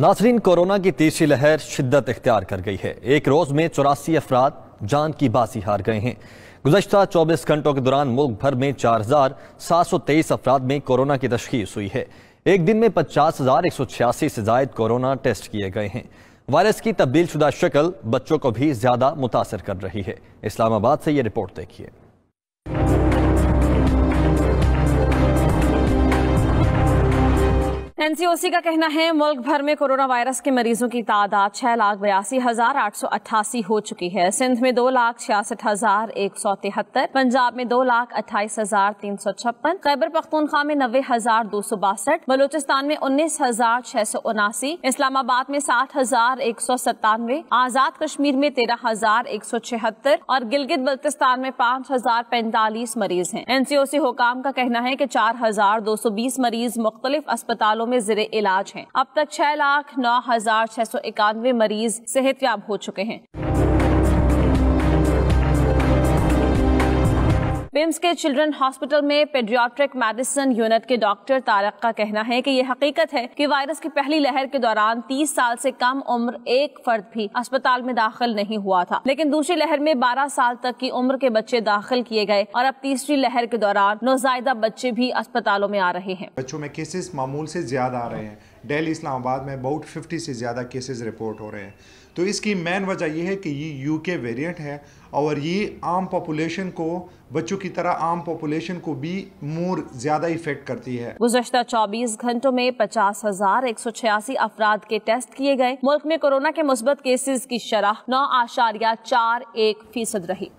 Nasreen corona की तीसरी लहर शिद्दत इख्तियार कर गई है एक रोज में चौरासी अफराद जान की बासी हार गए हैं गुजशत 24 घंटों के दौरान मुल्क भर में चार हजार सात सौ तेईस अफराद में कोरोना की तशखीस हुई है एक दिन में पचास हजार एक सौ छियासी से जायद कोरोना टेस्ट किए गए हैं वायरस की तब्दील शुदा शक्ल बच्चों को भी ज्यादा मुतासर कर रही है इस्लामाबाद से ये रिपोर्ट देखिए एनसीओसी का कहना है मुल्क भर में कोरोना वायरस के मरीजों की तादाद छह लाख बयासी हजार आठ सौ अट्ठासी हो चुकी है सिंध में दो लाख छियासठ हजार एक सौ तिहत्तर पंजाब में दो लाख अट्ठाईस हजार तीन सौ छप्पन खैबर पख्तूनखा में नब्बे हजार दो सौ बासठ बलोचिस्तान में उन्नीस हजार छह सौ उनासी इस्लामाबाद में साठ हजार एक सौ सत्तानवे आजाद कश्मीर में तेरह हजार एक सौ छिहत्तर और गिलगित बल्तिस्तान में पांच हजार पैंतालीस मरीज है एनसीओसी हुकाम का कहना है की चार हजार दो सौ बीस मरीज मुख्तलिफ अस्पतालों में में जेर इलाज हैं अब तक छह लाख नौ हजार छह सौ इक्यानवे मरीज याब हो चुके हैं विम्स के चिल्ड्रन हॉस्पिटल में पेड्रियाट्रिक मेडिसिन यूनिट के डॉक्टर तारक का कहना है कि यह हकीकत है कि वायरस की पहली लहर के दौरान 30 साल से कम उम्र एक फर्द भी अस्पताल में दाखिल नहीं हुआ था लेकिन दूसरी लहर में 12 साल तक की उम्र के बच्चे दाखिल किए गए और अब तीसरी लहर के दौरान नौजायदा बच्चे भी अस्पतालों में आ रहे हैं बच्चों में केसेस मामूल से ज्यादा आ रहे हैं डेली इस्लामाबाद में अबाउट 50 से ज़्यादा केसेस रिपोर्ट हो रहे हैं तो इसकी मेन वजह यह है कि ये यूके वेरिएंट है और ये आम पॉपुलेशन को बच्चों की तरह आम पॉपुलेशन को भी मोर ज्यादा इफेक्ट करती है गुजशत चौबीस घंटों में पचास हजार एक सौ छियासी अफराद के टेस्ट किए गए मुल्क में कोरोना के मुस्बत केसेज की शराह नौ आशारिया चार एक फीसद रही